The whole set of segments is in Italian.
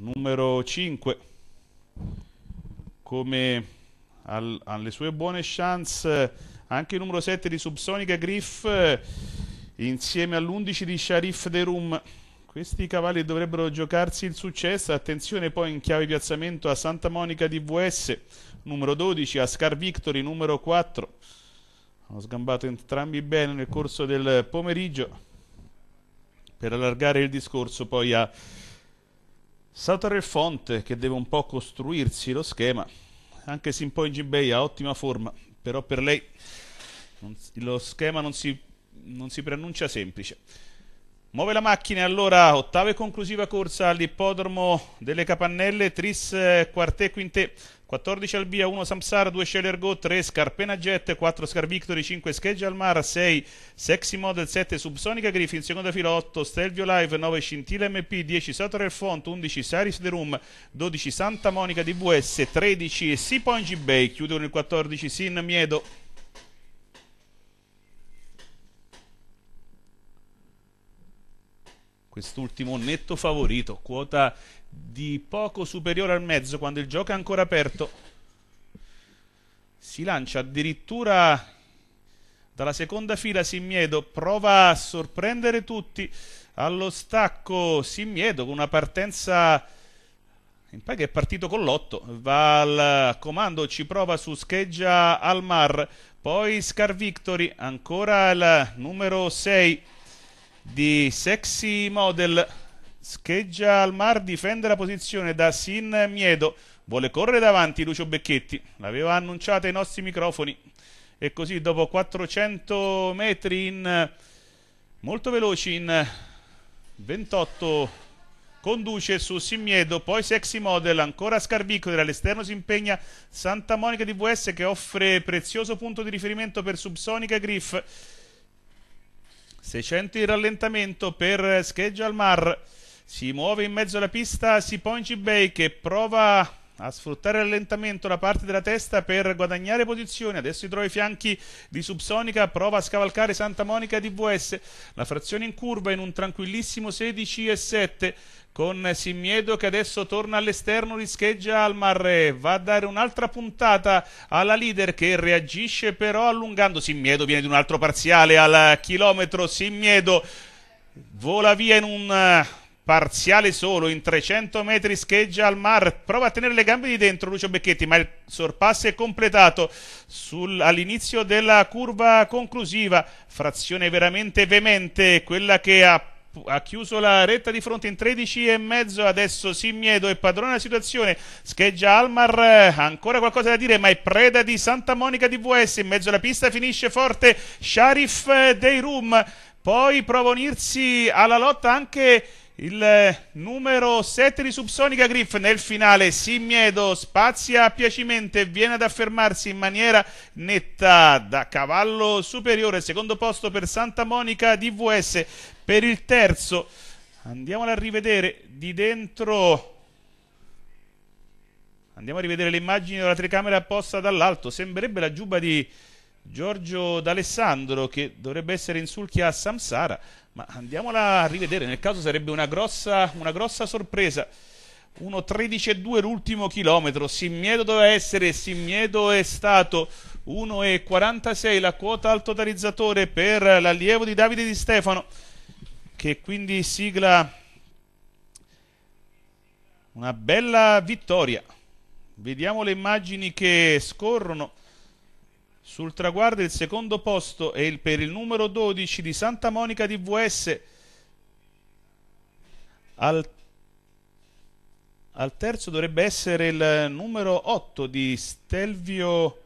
numero 5 come al, alle sue buone chance anche il numero 7 di Subsonica Griff eh, insieme all'11 di Sharif Derum questi cavalli dovrebbero giocarsi il successo attenzione poi in chiave piazzamento a Santa Monica di VS numero 12 a Scar Victory numero 4 hanno sgambato entrambi bene nel corso del pomeriggio per allargare il discorso poi a Saltare il font che deve un po' costruirsi lo schema, anche se in poi in GBay ha ottima forma, però per lei non, lo schema non si, non si preannuncia semplice. Muove la macchina allora, ottava e conclusiva corsa all'ippodromo delle Capannelle, Tris eh, Quartet Quintet, 14 Albia, 1 Samsara, 2 Sheller Go, 3 Scarpena Jet, 4 Scar Victory, 5 Scheggia al Mar, 6 Sexy Model, 7 Subsonica Griffin, seconda fila 8 Stelvio Live, 9 Scintilla MP, 10 Satorel Font, 11 Saris The Room, 12 Santa Monica DBS, 13 Sipongi Bay, chiudono il 14 Sin Miedo. quest'ultimo netto favorito, quota di poco superiore al mezzo quando il gioco è ancora aperto. Si lancia addirittura dalla seconda fila Simmiedo, prova a sorprendere tutti allo stacco Simmiedo con una partenza in che è partito con l'otto, va al comando, ci prova su scheggia al mar, poi Scar Victory, ancora il numero 6 di Sexy Model. Scheggia al mar, difende la posizione da Sin Miedo. Vuole correre davanti Lucio Becchetti. L'aveva annunciato ai nostri microfoni. E così dopo 400 metri in, molto veloci in 28 conduce su Simmiedo, poi Sexy Model, ancora Scarvicola, all'esterno si impegna Santa Monica di VS che offre prezioso punto di riferimento per Subsonica Griff, 600 in rallentamento per Scheggia Mar. Si muove in mezzo alla pista Sipongi Bay che prova a sfruttare l'allentamento la parte della testa per guadagnare posizione. Adesso si trova ai fianchi di Subsonica, prova a scavalcare Santa Monica di VS. La frazione in curva in un tranquillissimo 16 e 7 con Simmiedo che adesso torna all'esterno, rischeggia Almar, va a dare un'altra puntata alla leader che reagisce però allungando. Simmiedo viene di un altro parziale al chilometro, Simmiedo vola via in un Parziale solo in 300 metri scheggia al mar. Prova a tenere le gambe di dentro Lucio Becchetti, ma il sorpasso è completato sul, all'inizio della curva conclusiva. Frazione veramente veemente, quella che ha ha chiuso la retta di fronte in 13 e mezzo adesso Simiedo è padrone della situazione scheggia Almar ancora qualcosa da dire ma è preda di Santa Monica di VS in mezzo alla pista finisce forte Sharif Deirum poi prova a unirsi alla lotta anche il eh, numero 7 di Subsonica Griff nel finale si miedo, spazia piacimente, viene ad affermarsi in maniera netta da cavallo superiore, secondo posto per Santa Monica DVS, per il terzo andiamola a rivedere di dentro andiamo a rivedere le immagini della telecamera apposta dall'alto, sembrerebbe la giuba di Giorgio D'Alessandro che dovrebbe essere in sulchia a Samsara, ma andiamola a rivedere, nel caso sarebbe una grossa, una grossa sorpresa. 1.13.2 l'ultimo chilometro, Simmiedo doveva essere, Simmiedo è stato 1.46 la quota al totalizzatore per l'allievo di Davide Di Stefano che quindi sigla una bella vittoria. Vediamo le immagini che scorrono. Sul traguardo il secondo posto è il, per il numero 12 di Santa Monica DVS. Al, al terzo dovrebbe essere il numero 8 di Stelvio...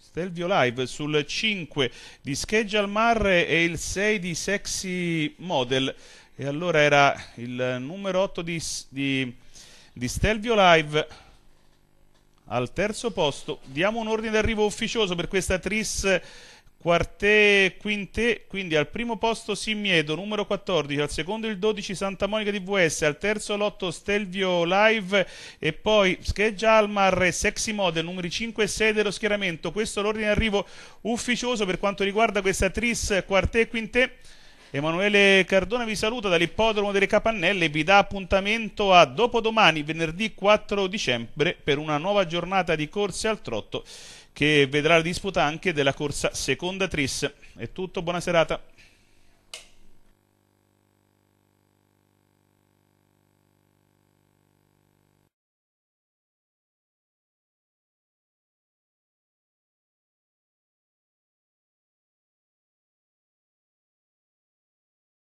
Stelvio Live sul 5 di Schedule al Mar e il 6 di Sexy Model. E allora era il numero 8 di, di, di Stelvio Live al terzo posto. Diamo un ordine d'arrivo ufficioso per questa tris quartè quintè, quindi al primo posto Simmiedo, numero 14, al secondo il 12 Santa Monica di VS, al terzo l'otto Stelvio Live e poi Scheggia Almar e Sexy Model, numeri 5 e 6 dello schieramento. Questo è l'ordine d'arrivo ufficioso per quanto riguarda questa tris quartè quintè. Emanuele Cardona vi saluta dall'ippodromo delle Capannelle e vi dà appuntamento a dopodomani, venerdì 4 dicembre, per una nuova giornata di corse al trotto che vedrà la disputa anche della corsa seconda tris. È tutto, buona serata.